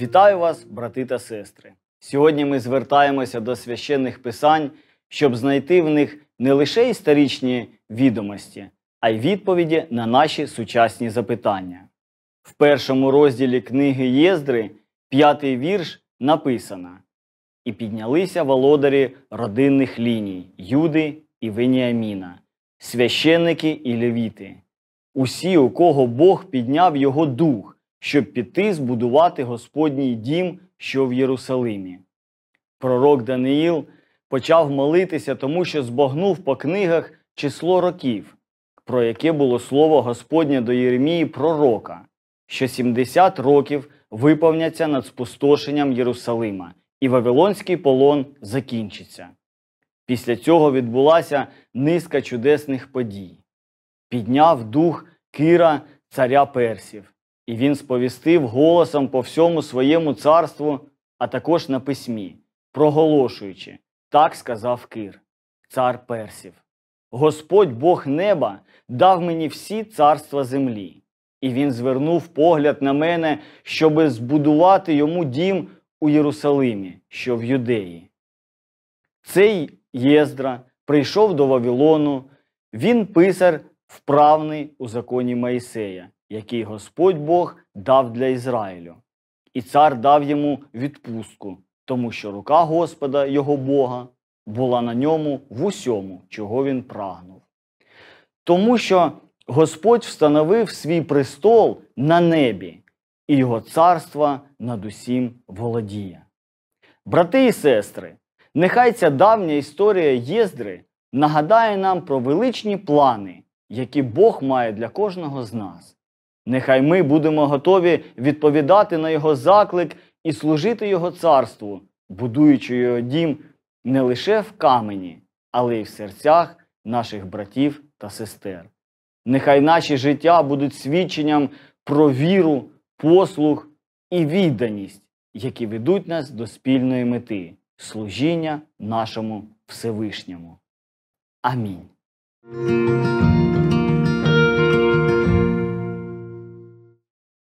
Вітаю вас, брати та сестри! Сьогодні ми звертаємося до священних писань, щоб знайти в них не лише історичні відомості, а й відповіді на наші сучасні запитання. В першому розділі книги Єздри, п'ятий вірш, написано: І піднялися володарі родинних ліній Юди і Веніаміна, священники і левіти, усі, у кого Бог підняв його дух щоб піти збудувати Господній дім, що в Єрусалимі. Пророк Даниїл почав молитися, тому що збагнув по книгах число років, про яке було слово Господнє до Єремії пророка, що 70 років виповняться над спустошенням Єрусалима, і Вавилонський полон закінчиться. Після цього відбулася низка чудесних подій. Підняв дух Кира, царя персів, і він сповістив голосом по всьому своєму царству, а також на письмі, проголошуючи, так сказав Кир, цар персів. Господь Бог неба дав мені всі царства землі, і він звернув погляд на мене, щоби збудувати йому дім у Єрусалимі, що в Юдеї. Цей Єздра прийшов до Вавилону, він писар, вправний у законі Моїсея який Господь Бог дав для Ізраїлю, і цар дав йому відпустку, тому що рука Господа, його Бога, була на ньому в усьому, чого він прагнув. Тому що Господь встановив свій престол на небі, і його царство над усім володіє. Брати і сестри, нехай ця давня історія Єздри нагадає нам про величні плани, які Бог має для кожного з нас. Нехай ми будемо готові відповідати на його заклик і служити Його царству, будуючи його дім не лише в камені, але й в серцях наших братів та сестер. Нехай наші життя будуть свідченням про віру, послуг і відданість, які ведуть нас до спільної мети, служіння нашому Всевишньому. Амінь.